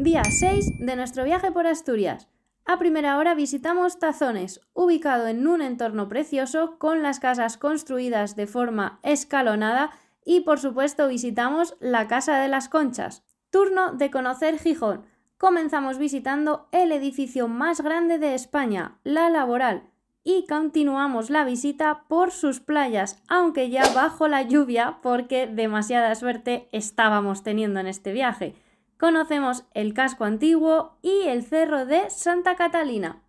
Día 6 de nuestro viaje por Asturias. A primera hora visitamos Tazones, ubicado en un entorno precioso con las casas construidas de forma escalonada y por supuesto visitamos la Casa de las Conchas. Turno de conocer Gijón. Comenzamos visitando el edificio más grande de España, la Laboral, y continuamos la visita por sus playas, aunque ya bajo la lluvia porque demasiada suerte estábamos teniendo en este viaje. Conocemos el casco antiguo y el cerro de Santa Catalina.